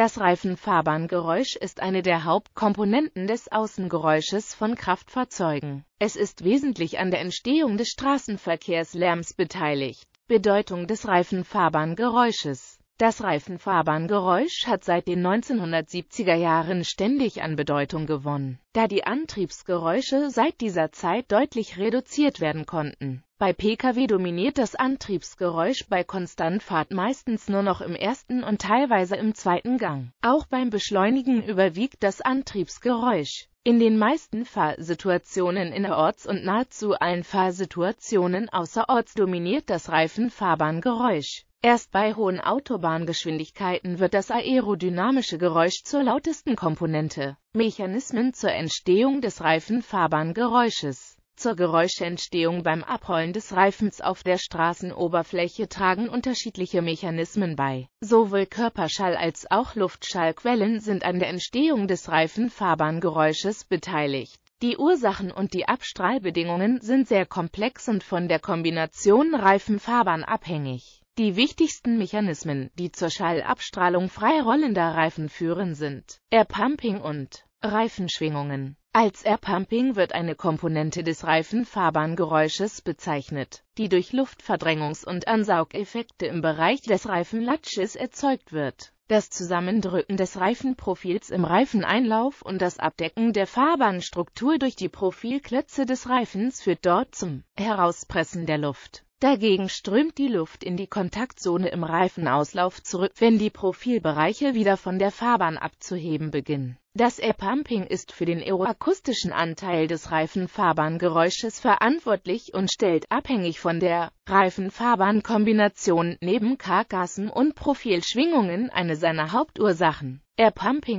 Das Reifenfahrbahngeräusch ist eine der Hauptkomponenten des Außengeräusches von Kraftfahrzeugen. Es ist wesentlich an der Entstehung des Straßenverkehrslärms beteiligt. Bedeutung des Reifenfahrbahngeräusches das Reifenfahrbahngeräusch hat seit den 1970er Jahren ständig an Bedeutung gewonnen, da die Antriebsgeräusche seit dieser Zeit deutlich reduziert werden konnten. Bei Pkw dominiert das Antriebsgeräusch bei Konstantfahrt meistens nur noch im ersten und teilweise im zweiten Gang. Auch beim Beschleunigen überwiegt das Antriebsgeräusch. In den meisten Fahrsituationen innerorts und nahezu allen Fahrsituationen außerorts dominiert das Reifenfahrbahngeräusch. Erst bei hohen Autobahngeschwindigkeiten wird das aerodynamische Geräusch zur lautesten Komponente. Mechanismen zur Entstehung des Reifenfahrbahngeräusches zur Geräuschentstehung beim Abrollen des Reifens auf der Straßenoberfläche tragen unterschiedliche Mechanismen bei. Sowohl Körperschall als auch Luftschallquellen sind an der Entstehung des Reifenfahrbahngeräusches beteiligt. Die Ursachen und die Abstrahlbedingungen sind sehr komplex und von der Kombination Reifenfahrbahn abhängig. Die wichtigsten Mechanismen, die zur Schallabstrahlung frei rollender Reifen führen, sind Airpumping und Reifenschwingungen. Als Airpumping wird eine Komponente des Reifenfahrbahngeräusches bezeichnet, die durch Luftverdrängungs- und Ansaugeffekte im Bereich des Reifenlatsches erzeugt wird. Das Zusammendrücken des Reifenprofils im Reifeneinlauf und das Abdecken der Fahrbahnstruktur durch die Profilklötze des Reifens führt dort zum Herauspressen der Luft. Dagegen strömt die Luft in die Kontaktzone im Reifenauslauf zurück, wenn die Profilbereiche wieder von der Fahrbahn abzuheben beginnen. Das Airpumping ist für den aeroakustischen Anteil des Reifenfahrbahngeräusches verantwortlich und stellt abhängig von der Reifenfahrbahnkombination neben Karkassen und Profilschwingungen eine seiner Hauptursachen. air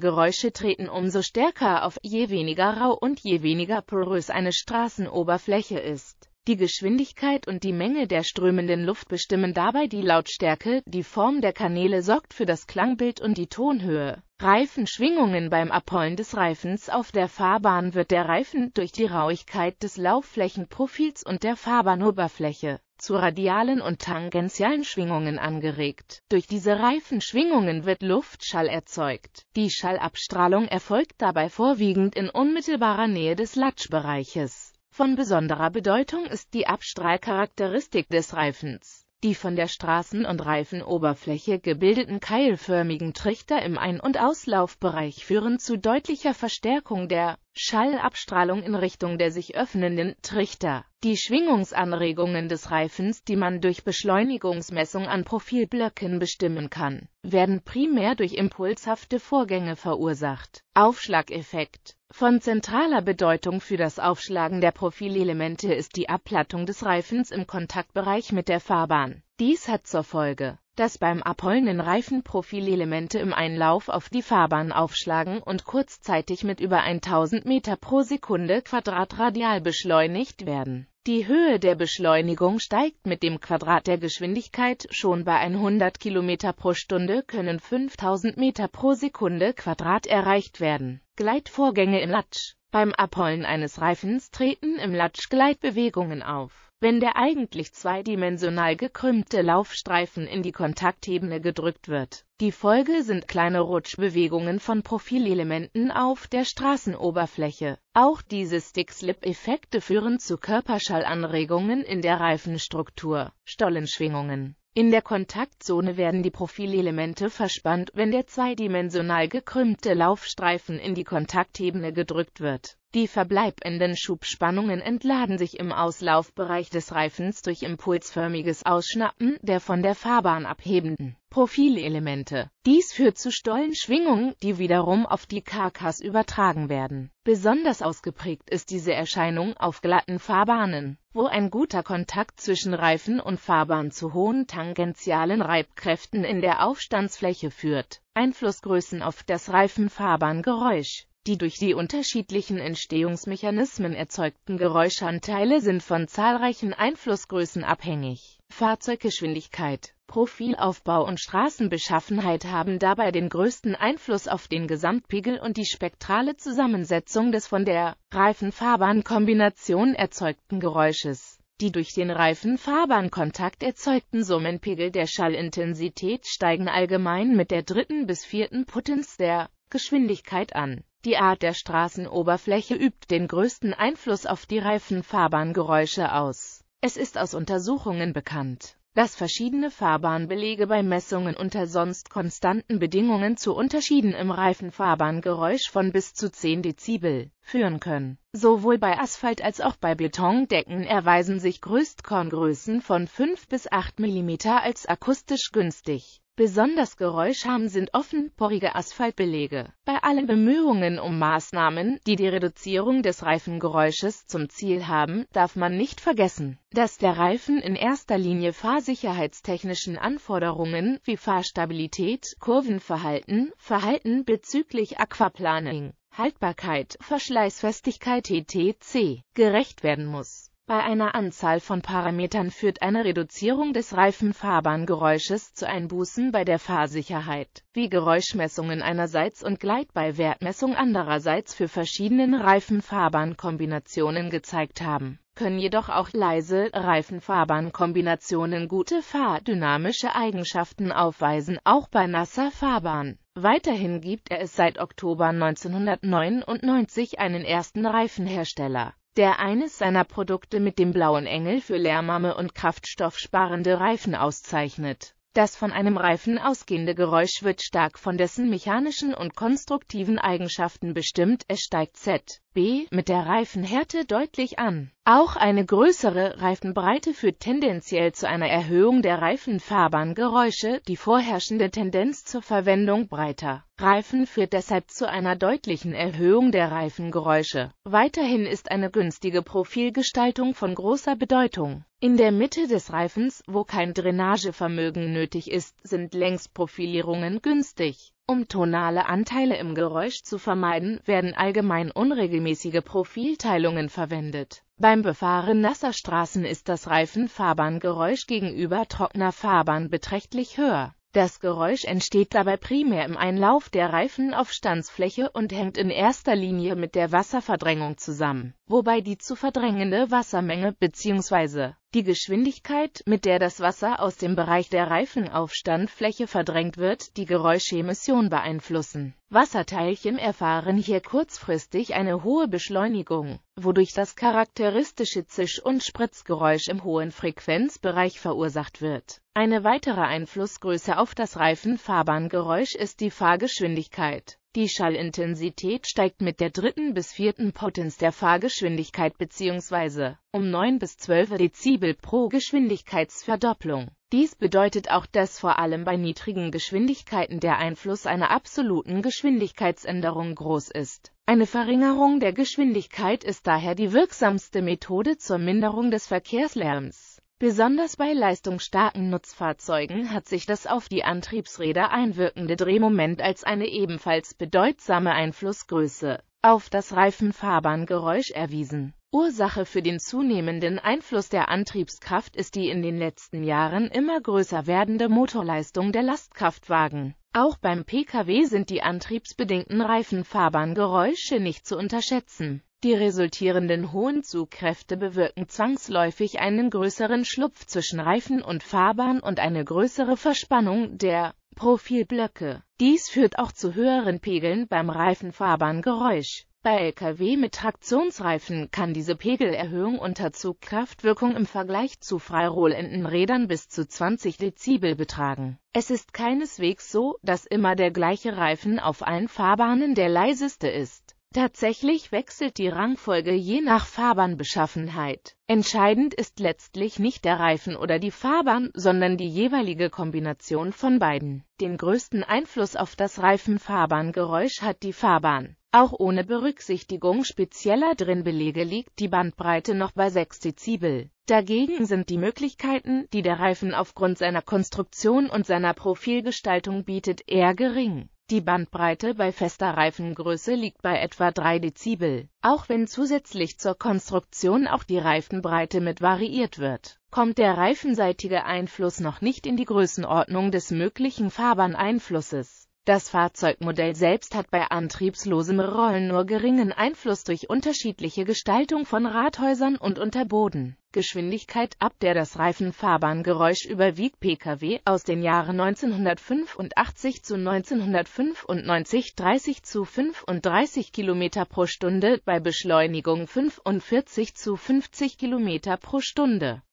geräusche treten umso stärker auf, je weniger rau und je weniger porös eine Straßenoberfläche ist. Die Geschwindigkeit und die Menge der strömenden Luft bestimmen dabei die Lautstärke, die Form der Kanäle sorgt für das Klangbild und die Tonhöhe. Reifenschwingungen beim Abholen des Reifens auf der Fahrbahn wird der Reifen durch die Rauigkeit des Laufflächenprofils und der Fahrbahnoberfläche zu radialen und tangentialen Schwingungen angeregt. Durch diese Reifenschwingungen wird Luftschall erzeugt. Die Schallabstrahlung erfolgt dabei vorwiegend in unmittelbarer Nähe des Latschbereiches. Von besonderer Bedeutung ist die Abstrahlcharakteristik des Reifens. Die von der Straßen- und Reifenoberfläche gebildeten keilförmigen Trichter im Ein- und Auslaufbereich führen zu deutlicher Verstärkung der Schallabstrahlung in Richtung der sich öffnenden Trichter. Die Schwingungsanregungen des Reifens, die man durch Beschleunigungsmessung an Profilblöcken bestimmen kann, werden primär durch impulshafte Vorgänge verursacht. Aufschlageffekt Von zentraler Bedeutung für das Aufschlagen der Profilelemente ist die Abplattung des Reifens im Kontaktbereich mit der Fahrbahn. Dies hat zur Folge, dass beim Abrollen Reifen Profilelemente im Einlauf auf die Fahrbahn aufschlagen und kurzzeitig mit über 1000 Meter pro Sekunde quadratradial beschleunigt werden. Die Höhe der Beschleunigung steigt mit dem Quadrat der Geschwindigkeit, schon bei 100 km pro Stunde können 5000 Meter pro Sekunde Quadrat erreicht werden. Gleitvorgänge im Latsch Beim Abholen eines Reifens treten im Latsch Gleitbewegungen auf wenn der eigentlich zweidimensional gekrümmte Laufstreifen in die Kontaktebene gedrückt wird. Die Folge sind kleine Rutschbewegungen von Profilelementen auf der Straßenoberfläche. Auch diese Stick-Slip-Effekte führen zu Körperschallanregungen in der Reifenstruktur, Stollenschwingungen. In der Kontaktzone werden die Profilelemente verspannt, wenn der zweidimensional gekrümmte Laufstreifen in die Kontaktebene gedrückt wird. Die verbleibenden Schubspannungen entladen sich im Auslaufbereich des Reifens durch impulsförmiges Ausschnappen der von der Fahrbahn abhebenden Profilelemente. Dies führt zu Stollenschwingungen, die wiederum auf die Karkas übertragen werden. Besonders ausgeprägt ist diese Erscheinung auf glatten Fahrbahnen, wo ein guter Kontakt zwischen Reifen und Fahrbahn zu hohen tangentialen Reibkräften in der Aufstandsfläche führt. Einflussgrößen auf das Reifenfahrbahngeräusch die durch die unterschiedlichen Entstehungsmechanismen erzeugten Geräuschanteile sind von zahlreichen Einflussgrößen abhängig. Fahrzeuggeschwindigkeit, Profilaufbau und Straßenbeschaffenheit haben dabei den größten Einfluss auf den Gesamtpegel und die spektrale Zusammensetzung des von der Reifenfahrbahnkombination erzeugten Geräusches. Die durch den Reifenfahrbahnkontakt erzeugten Summenpegel der Schallintensität steigen allgemein mit der dritten bis vierten Potenz der Geschwindigkeit an die Art der Straßenoberfläche übt den größten Einfluss auf die Reifenfahrbahngeräusche aus. Es ist aus Untersuchungen bekannt, dass verschiedene Fahrbahnbelege bei Messungen unter sonst konstanten Bedingungen zu Unterschieden im Reifenfahrbahngeräusch von bis zu 10 Dezibel führen können. Sowohl bei Asphalt als auch bei Betondecken erweisen sich Größtkorngrößen von 5 bis 8 mm als akustisch günstig. Besonders geräuscharm sind offen porrige Asphaltbelege. Bei allen Bemühungen um Maßnahmen, die die Reduzierung des Reifengeräusches zum Ziel haben, darf man nicht vergessen, dass der Reifen in erster Linie fahrsicherheitstechnischen Anforderungen wie Fahrstabilität, Kurvenverhalten, Verhalten bezüglich Aquaplaning, Haltbarkeit, Verschleißfestigkeit etc. gerecht werden muss. Bei einer Anzahl von Parametern führt eine Reduzierung des Reifenfahrbahngeräusches zu Einbußen bei der Fahrsicherheit, wie Geräuschmessungen einerseits und Gleitbeiwertmessung andererseits für verschiedenen Reifenfahrbahnkombinationen gezeigt haben, können jedoch auch leise Reifenfahrbahnkombinationen gute fahrdynamische Eigenschaften aufweisen, auch bei nasser Fahrbahn. Weiterhin gibt er es seit Oktober 1999 einen ersten Reifenhersteller der eines seiner Produkte mit dem blauen Engel für Leermame und kraftstoffsparende Reifen auszeichnet das von einem Reifen ausgehende Geräusch wird stark von dessen mechanischen und konstruktiven Eigenschaften bestimmt, es steigt ZB mit der Reifenhärte deutlich an. Auch eine größere Reifenbreite führt tendenziell zu einer Erhöhung der Reifenfahrbahngeräusche, die vorherrschende Tendenz zur Verwendung breiter Reifen führt deshalb zu einer deutlichen Erhöhung der Reifengeräusche. Weiterhin ist eine günstige Profilgestaltung von großer Bedeutung. In der Mitte des Reifens, wo kein Drainagevermögen nötig ist, sind Längsprofilierungen günstig. Um tonale Anteile im Geräusch zu vermeiden, werden allgemein unregelmäßige Profilteilungen verwendet. Beim Befahren nasser Straßen ist das Reifenfahrbahngeräusch gegenüber trockener Fahrbahn beträchtlich höher. Das Geräusch entsteht dabei primär im Einlauf der Reifen auf Stanzfläche und hängt in erster Linie mit der Wasserverdrängung zusammen, wobei die zu verdrängende Wassermenge bzw. Die Geschwindigkeit, mit der das Wasser aus dem Bereich der Reifenaufstandfläche verdrängt wird, die Geräuschemission beeinflussen. Wasserteilchen erfahren hier kurzfristig eine hohe Beschleunigung, wodurch das charakteristische Zisch- und Spritzgeräusch im hohen Frequenzbereich verursacht wird. Eine weitere Einflussgröße auf das Reifenfahrbahngeräusch ist die Fahrgeschwindigkeit die Schallintensität steigt mit der dritten bis vierten Potenz der Fahrgeschwindigkeit bzw. um 9 bis 12 Dezibel pro Geschwindigkeitsverdopplung. Dies bedeutet auch, dass vor allem bei niedrigen Geschwindigkeiten der Einfluss einer absoluten Geschwindigkeitsänderung groß ist. Eine Verringerung der Geschwindigkeit ist daher die wirksamste Methode zur Minderung des Verkehrslärms. Besonders bei leistungsstarken Nutzfahrzeugen hat sich das auf die Antriebsräder einwirkende Drehmoment als eine ebenfalls bedeutsame Einflussgröße auf das Reifenfahrbahngeräusch erwiesen. Ursache für den zunehmenden Einfluss der Antriebskraft ist die in den letzten Jahren immer größer werdende Motorleistung der Lastkraftwagen. Auch beim Pkw sind die antriebsbedingten Reifenfahrbahngeräusche nicht zu unterschätzen. Die resultierenden hohen Zugkräfte bewirken zwangsläufig einen größeren Schlupf zwischen Reifen und Fahrbahn und eine größere Verspannung der Profilblöcke. Dies führt auch zu höheren Pegeln beim Reifenfahrbahngeräusch. Bei Lkw mit Traktionsreifen kann diese Pegelerhöhung unter Zugkraftwirkung im Vergleich zu frei rollenden Rädern bis zu 20 Dezibel betragen. Es ist keineswegs so, dass immer der gleiche Reifen auf allen Fahrbahnen der leiseste ist. Tatsächlich wechselt die Rangfolge je nach Fahrbahnbeschaffenheit. Entscheidend ist letztlich nicht der Reifen oder die Fahrbahn, sondern die jeweilige Kombination von beiden. Den größten Einfluss auf das Reifen-Fahrbahngeräusch hat die Fahrbahn. Auch ohne Berücksichtigung spezieller Drinbelege liegt die Bandbreite noch bei 6 Dezibel. Dagegen sind die Möglichkeiten, die der Reifen aufgrund seiner Konstruktion und seiner Profilgestaltung bietet, eher gering. Die Bandbreite bei fester Reifengröße liegt bei etwa 3 Dezibel, auch wenn zusätzlich zur Konstruktion auch die Reifenbreite mit variiert wird. Kommt der reifenseitige Einfluss noch nicht in die Größenordnung des möglichen Fahrbahneinflusses das Fahrzeugmodell selbst hat bei antriebslosem Rollen nur geringen Einfluss durch unterschiedliche Gestaltung von Rathäusern und Unterboden. Geschwindigkeit, ab der das Reifenfahrbahngeräusch überwiegt Pkw aus den Jahren 1985 zu 1995 30 zu 35 km pro Stunde, bei Beschleunigung 45 zu 50 km pro Stunde.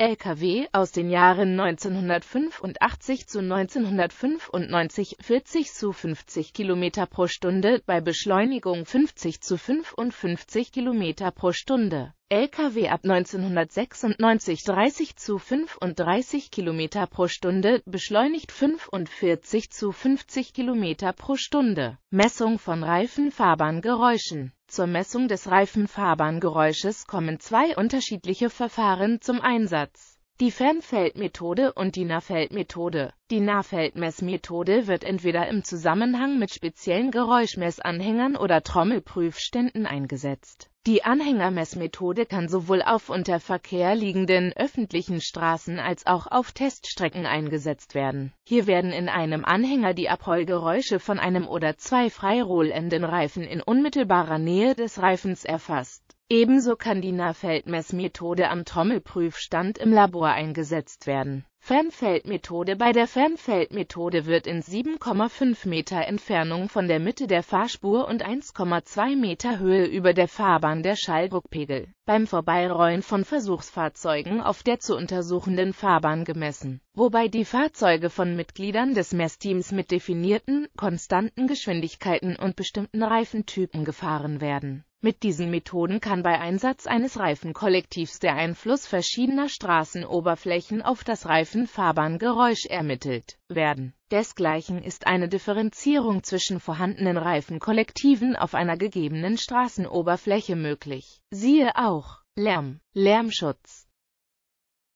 Lkw aus den Jahren 1985 zu 1995 40 zu 50 km pro Stunde bei Beschleunigung 50 zu 55 km pro Stunde. Lkw ab 1996 30 zu 35 km pro Stunde, beschleunigt 45 zu 50 km pro Stunde. Messung von Reifen, Fahrbahngeräuschen zur Messung des Reifenfahrbahngeräusches kommen zwei unterschiedliche Verfahren zum Einsatz die Fernfeldmethode und die Nahfeldmethode. Die Nahfeldmessmethode wird entweder im Zusammenhang mit speziellen Geräuschmessanhängern oder Trommelprüfständen eingesetzt. Die Anhängermessmethode kann sowohl auf unter Verkehr liegenden öffentlichen Straßen als auch auf Teststrecken eingesetzt werden. Hier werden in einem Anhänger die Abrollgeräusche von einem oder zwei frei Reifen in unmittelbarer Nähe des Reifens erfasst. Ebenso kann die Nahfeldmessmethode am Trommelprüfstand im Labor eingesetzt werden. Fernfeldmethode Bei der Fernfeldmethode wird in 7,5 Meter Entfernung von der Mitte der Fahrspur und 1,2 Meter Höhe über der Fahrbahn der Schalldruckpegel beim Vorbeirollen von Versuchsfahrzeugen auf der zu untersuchenden Fahrbahn gemessen, wobei die Fahrzeuge von Mitgliedern des Messteams mit definierten, konstanten Geschwindigkeiten und bestimmten Reifentypen gefahren werden mit diesen Methoden kann bei Einsatz eines Reifenkollektivs der Einfluss verschiedener Straßenoberflächen auf das Reifenfahrbahngeräusch ermittelt werden. Desgleichen ist eine Differenzierung zwischen vorhandenen Reifenkollektiven auf einer gegebenen Straßenoberfläche möglich. Siehe auch Lärm, Lärmschutz